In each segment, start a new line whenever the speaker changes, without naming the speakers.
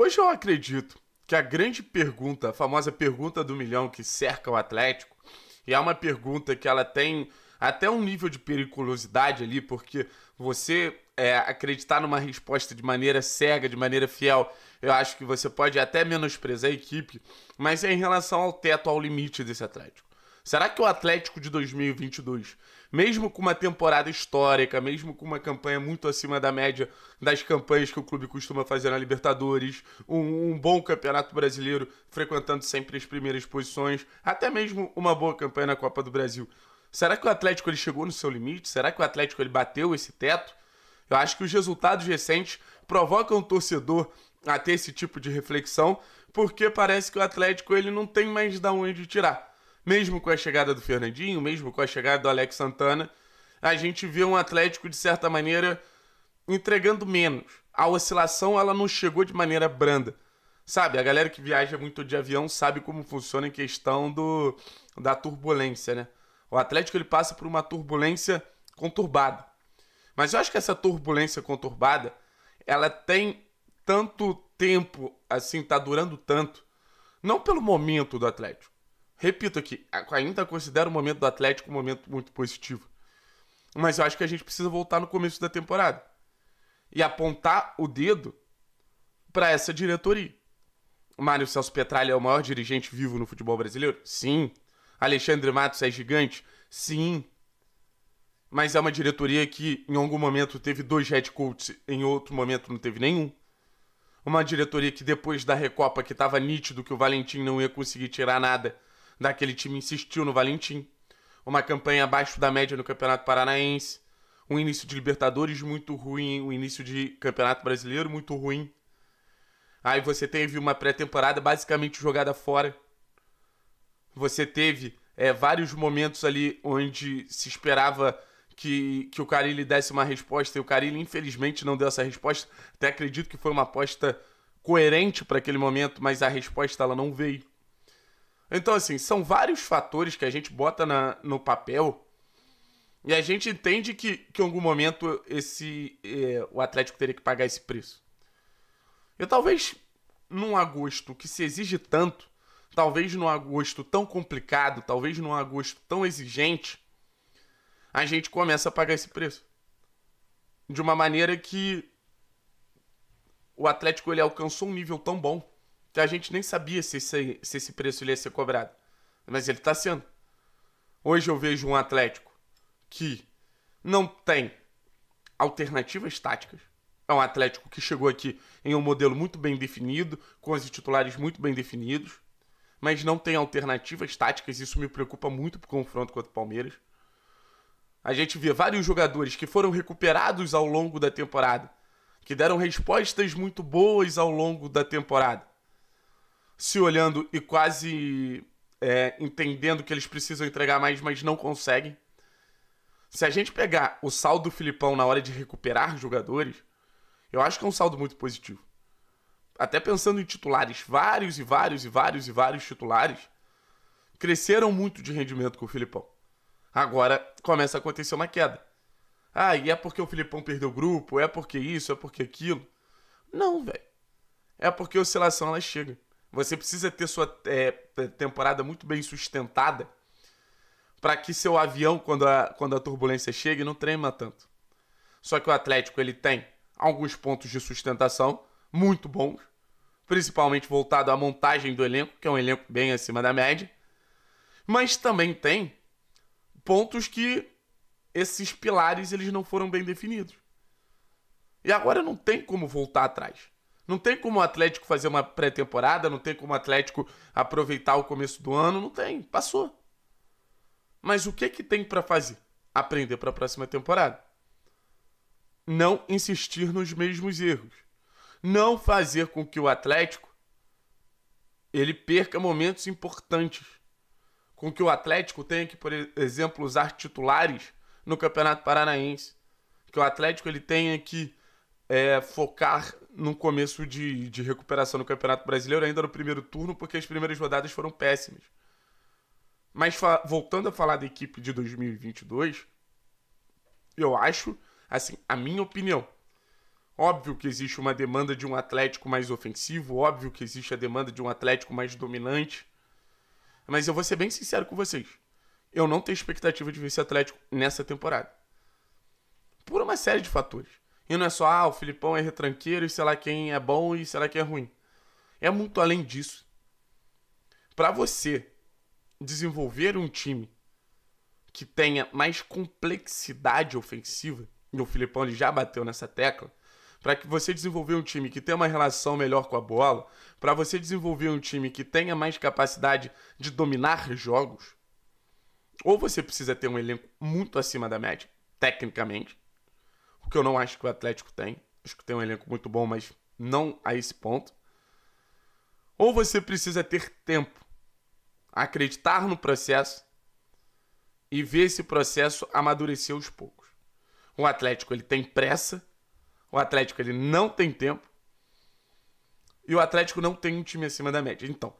Hoje eu acredito que a grande pergunta, a famosa pergunta do milhão que cerca o Atlético, e é uma pergunta que ela tem até um nível de periculosidade ali, porque você é, acreditar numa resposta de maneira cega, de maneira fiel, eu acho que você pode até menosprezar a equipe, mas é em relação ao teto, ao limite desse Atlético. Será que o Atlético de 2022 mesmo com uma temporada histórica, mesmo com uma campanha muito acima da média das campanhas que o clube costuma fazer na Libertadores, um, um bom campeonato brasileiro, frequentando sempre as primeiras posições, até mesmo uma boa campanha na Copa do Brasil. Será que o Atlético ele chegou no seu limite? Será que o Atlético ele bateu esse teto? Eu acho que os resultados recentes provocam o torcedor a ter esse tipo de reflexão, porque parece que o Atlético ele não tem mais da onde tirar mesmo com a chegada do Fernandinho, mesmo com a chegada do Alex Santana, a gente vê um Atlético, de certa maneira, entregando menos. A oscilação ela não chegou de maneira branda. Sabe, a galera que viaja muito de avião sabe como funciona em questão do da turbulência, né? O Atlético ele passa por uma turbulência conturbada. Mas eu acho que essa turbulência conturbada, ela tem tanto tempo, assim, tá durando tanto, não pelo momento do Atlético, repito aqui, ainda considero o momento do Atlético um momento muito positivo. Mas eu acho que a gente precisa voltar no começo da temporada e apontar o dedo para essa diretoria. O Mário Celso Petralha é o maior dirigente vivo no futebol brasileiro? Sim. Alexandre Matos é gigante? Sim. Mas é uma diretoria que em algum momento teve dois head coaches, em outro momento não teve nenhum. Uma diretoria que depois da Recopa, que estava nítido que o Valentim não ia conseguir tirar nada, daquele time insistiu no Valentim, uma campanha abaixo da média no Campeonato Paranaense, um início de Libertadores muito ruim, um início de Campeonato Brasileiro muito ruim. Aí você teve uma pré-temporada basicamente jogada fora. Você teve é, vários momentos ali onde se esperava que, que o Carilli desse uma resposta e o Carilli infelizmente não deu essa resposta. Até acredito que foi uma aposta coerente para aquele momento, mas a resposta ela não veio. Então, assim, são vários fatores que a gente bota na, no papel e a gente entende que, que em algum momento esse eh, o Atlético teria que pagar esse preço. E talvez num agosto que se exige tanto, talvez num agosto tão complicado, talvez num agosto tão exigente, a gente começa a pagar esse preço. De uma maneira que o Atlético ele alcançou um nível tão bom então, a gente nem sabia se esse, se esse preço ia ser cobrado. Mas ele está sendo. Hoje eu vejo um Atlético que não tem alternativas táticas. É um Atlético que chegou aqui em um modelo muito bem definido, com os titulares muito bem definidos, mas não tem alternativas táticas. Isso me preocupa muito o confronto contra o Palmeiras. A gente vê vários jogadores que foram recuperados ao longo da temporada, que deram respostas muito boas ao longo da temporada, se olhando e quase é, entendendo que eles precisam entregar mais, mas não conseguem. Se a gente pegar o saldo do Filipão na hora de recuperar jogadores, eu acho que é um saldo muito positivo. Até pensando em titulares, vários e vários e vários e vários titulares cresceram muito de rendimento com o Filipão. Agora começa a acontecer uma queda. Ah, e é porque o Filipão perdeu o grupo? É porque isso? É porque aquilo? Não, velho. É porque a oscilação ela chega. Você precisa ter sua é, temporada muito bem sustentada para que seu avião, quando a, quando a turbulência chegue, não trema tanto. Só que o Atlético ele tem alguns pontos de sustentação muito bons, principalmente voltado à montagem do elenco, que é um elenco bem acima da média, mas também tem pontos que esses pilares eles não foram bem definidos. E agora não tem como voltar atrás. Não tem como o Atlético fazer uma pré-temporada, não tem como o Atlético aproveitar o começo do ano, não tem, passou. Mas o que que tem para fazer? Aprender para a próxima temporada. Não insistir nos mesmos erros. Não fazer com que o Atlético ele perca momentos importantes. Com que o Atlético tenha que, por exemplo, usar titulares no Campeonato Paranaense. Que o Atlético ele tenha que é, focar no começo de, de recuperação no Campeonato Brasileiro, ainda no primeiro turno, porque as primeiras rodadas foram péssimas. Mas voltando a falar da equipe de 2022, eu acho, assim, a minha opinião. Óbvio que existe uma demanda de um Atlético mais ofensivo, óbvio que existe a demanda de um Atlético mais dominante. Mas eu vou ser bem sincero com vocês. Eu não tenho expectativa de ver esse Atlético nessa temporada. Por uma série de fatores. E não é só, ah, o Filipão é retranqueiro e sei lá quem é bom e sei lá quem é ruim. É muito além disso. Para você desenvolver um time que tenha mais complexidade ofensiva, e o Filipão ele já bateu nessa tecla, para que você desenvolver um time que tenha uma relação melhor com a bola, para você desenvolver um time que tenha mais capacidade de dominar jogos, ou você precisa ter um elenco muito acima da média, tecnicamente, o que eu não acho que o Atlético tem. Acho que tem um elenco muito bom, mas não a esse ponto. Ou você precisa ter tempo, acreditar no processo e ver esse processo amadurecer aos poucos. O Atlético ele tem pressa, o Atlético ele não tem tempo e o Atlético não tem um time acima da média. Então,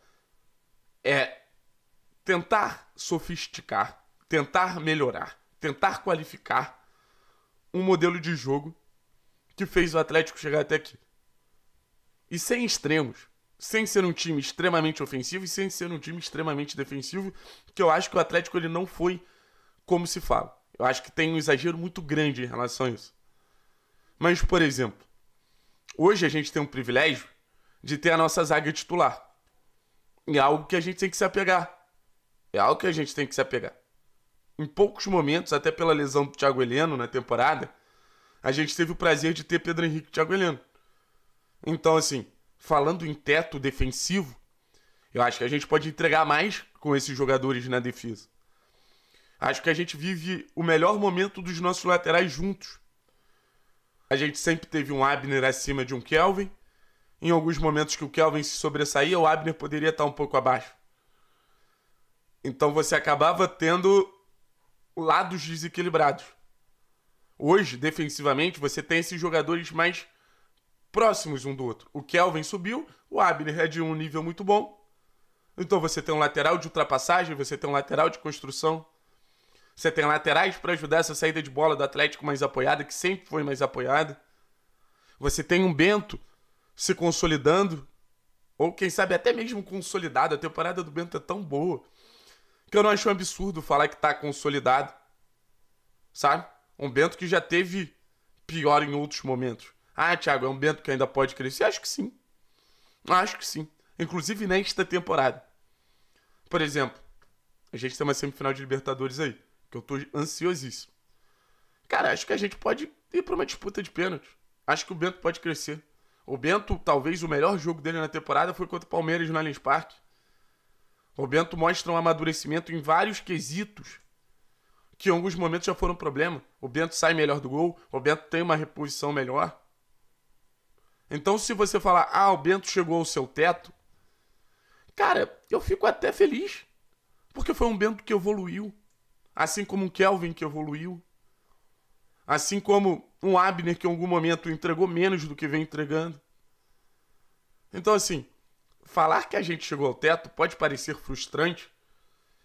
é tentar sofisticar, tentar melhorar, tentar qualificar um modelo de jogo que fez o Atlético chegar até aqui. E sem extremos. Sem ser um time extremamente ofensivo e sem ser um time extremamente defensivo, que eu acho que o Atlético ele não foi como se fala. Eu acho que tem um exagero muito grande em relação a isso. Mas, por exemplo, hoje a gente tem um privilégio de ter a nossa zaga titular. É algo que a gente tem que se apegar. É algo que a gente tem que se apegar em poucos momentos, até pela lesão do Thiago Heleno na temporada, a gente teve o prazer de ter Pedro Henrique e Thiago Heleno. Então, assim, falando em teto defensivo, eu acho que a gente pode entregar mais com esses jogadores na defesa. Acho que a gente vive o melhor momento dos nossos laterais juntos. A gente sempre teve um Abner acima de um Kelvin. Em alguns momentos que o Kelvin se sobressaía, o Abner poderia estar um pouco abaixo. Então você acabava tendo lados desequilibrados. Hoje, defensivamente, você tem esses jogadores mais próximos um do outro. O Kelvin subiu, o Abner é de um nível muito bom. Então você tem um lateral de ultrapassagem, você tem um lateral de construção. Você tem laterais para ajudar essa saída de bola do Atlético mais apoiada, que sempre foi mais apoiada. Você tem um Bento se consolidando, ou quem sabe até mesmo consolidado. A temporada do Bento é tão boa que eu não acho um absurdo falar que tá consolidado. Sabe? Um Bento que já teve pior em outros momentos. Ah, Thiago, é um Bento que ainda pode crescer? Acho que sim. Acho que sim. Inclusive nesta temporada. Por exemplo, a gente tem uma semifinal de Libertadores aí, que eu tô ansiosíssimo. Cara, acho que a gente pode ir para uma disputa de pênalti. Acho que o Bento pode crescer. O Bento, talvez o melhor jogo dele na temporada foi contra o Palmeiras no Allianz Parque. O Bento mostra um amadurecimento em vários quesitos que em alguns momentos já foram problema. O Bento sai melhor do gol, o Bento tem uma reposição melhor. Então, se você falar, ah, o Bento chegou ao seu teto, cara, eu fico até feliz. Porque foi um Bento que evoluiu. Assim como um Kelvin que evoluiu. Assim como um Abner que em algum momento entregou menos do que vem entregando. Então, assim, falar que a gente chegou ao teto pode parecer frustrante,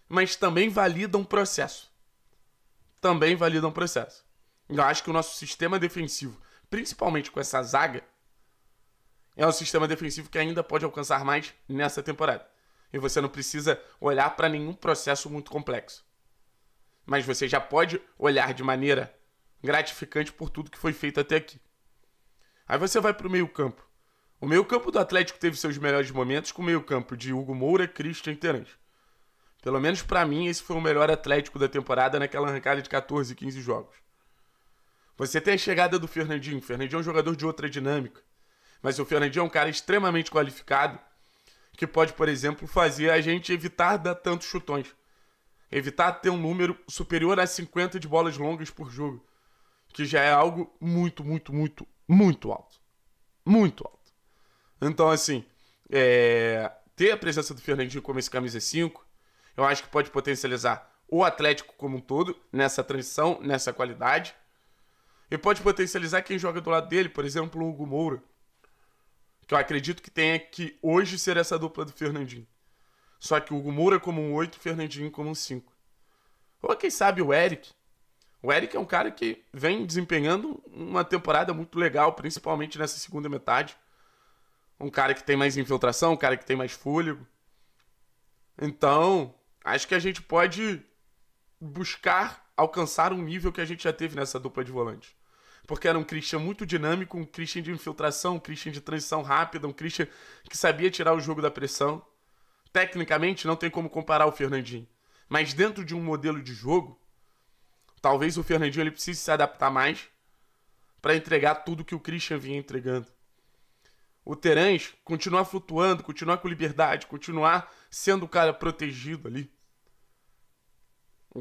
mas também valida um processo. Também valida um processo. Eu acho que o nosso sistema defensivo, principalmente com essa zaga, é um sistema defensivo que ainda pode alcançar mais nessa temporada. E você não precisa olhar para nenhum processo muito complexo. Mas você já pode olhar de maneira gratificante por tudo que foi feito até aqui. Aí você vai para o meio-campo. O meio-campo do Atlético teve seus melhores momentos com o meio-campo de Hugo Moura, Christian e Terence. Pelo menos para mim, esse foi o melhor Atlético da temporada naquela arrancada de 14, 15 jogos. Você tem a chegada do Fernandinho. O Fernandinho é um jogador de outra dinâmica. Mas o Fernandinho é um cara extremamente qualificado que pode, por exemplo, fazer a gente evitar dar tantos chutões. Evitar ter um número superior a 50 de bolas longas por jogo. Que já é algo muito, muito, muito, muito alto. Muito alto. Então, assim, é... ter a presença do Fernandinho como esse camisa 5, eu acho que pode potencializar o Atlético como um todo nessa transição, nessa qualidade. E pode potencializar quem joga do lado dele, por exemplo, o Hugo Moura. Que eu acredito que tenha que hoje ser essa dupla do Fernandinho. Só que o Hugo Moura como um 8, o Fernandinho como um 5. Ou quem sabe o Eric. O Eric é um cara que vem desempenhando uma temporada muito legal, principalmente nessa segunda metade um cara que tem mais infiltração, um cara que tem mais fôlego. Então, acho que a gente pode buscar alcançar um nível que a gente já teve nessa dupla de volantes. Porque era um Christian muito dinâmico, um Christian de infiltração, um Christian de transição rápida, um Christian que sabia tirar o jogo da pressão. Tecnicamente, não tem como comparar o Fernandinho. Mas dentro de um modelo de jogo, talvez o Fernandinho ele precise se adaptar mais para entregar tudo que o Christian vinha entregando o Terence continuar flutuando, continuar com liberdade, continuar sendo o cara protegido ali.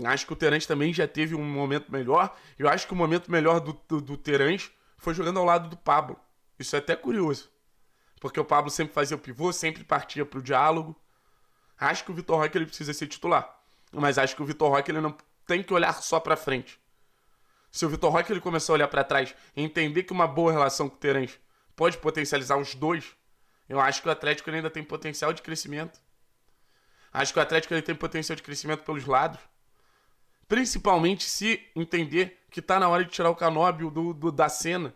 Acho que o Terence também já teve um momento melhor. Eu acho que o momento melhor do, do, do Terence foi jogando ao lado do Pablo. Isso é até curioso. Porque o Pablo sempre fazia o pivô, sempre partia para o diálogo. Acho que o Vitor Roque ele precisa ser titular. Mas acho que o Vitor Roque ele não tem que olhar só para frente. Se o Vitor Roque ele começar a olhar para trás e entender que uma boa relação com o Terence pode potencializar os dois. Eu acho que o Atlético ainda tem potencial de crescimento. Acho que o Atlético ele tem potencial de crescimento pelos lados. Principalmente se entender que tá na hora de tirar o Canóbio do, do da cena.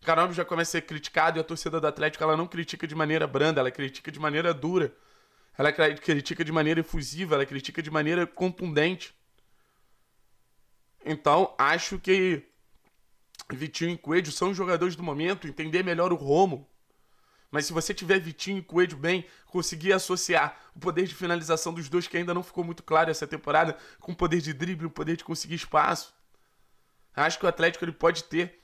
O Canóbio já começa a ser criticado e a torcida do Atlético ela não critica de maneira branda, ela critica de maneira dura. Ela critica de maneira efusiva, ela critica de maneira contundente. Então, acho que Vitinho e Coelho são os jogadores do momento, entender melhor o Romo. Mas se você tiver Vitinho e Coelho bem, conseguir associar o poder de finalização dos dois, que ainda não ficou muito claro essa temporada, com o poder de drible, o poder de conseguir espaço. Acho que o Atlético ele pode ter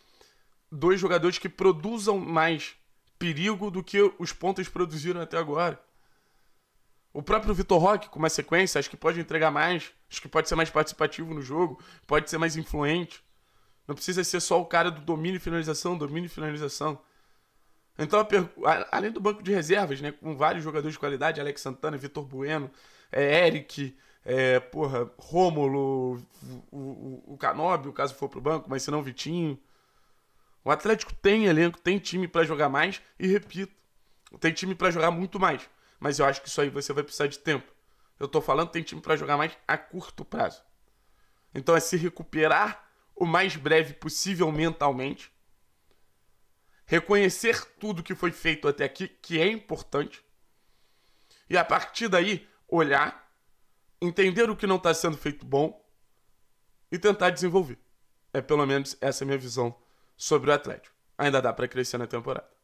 dois jogadores que produzam mais perigo do que os pontas produziram até agora. O próprio Vitor Roque, com uma sequência, acho que pode entregar mais, acho que pode ser mais participativo no jogo, pode ser mais influente. Não precisa ser só o cara do domínio e finalização, domínio e finalização. Então, além do banco de reservas, né, com vários jogadores de qualidade, Alex Santana, Vitor Bueno, é, Eric, é, porra, Rômulo, o, o, o caso for pro banco, mas se não, Vitinho. O Atlético tem elenco, tem time para jogar mais e repito, tem time para jogar muito mais. Mas eu acho que isso aí você vai precisar de tempo. Eu tô falando tem time para jogar mais a curto prazo. Então é se recuperar o mais breve possível mentalmente, reconhecer tudo que foi feito até aqui, que é importante, e a partir daí olhar, entender o que não está sendo feito bom e tentar desenvolver. É pelo menos essa é minha visão sobre o Atlético. Ainda dá para crescer na temporada.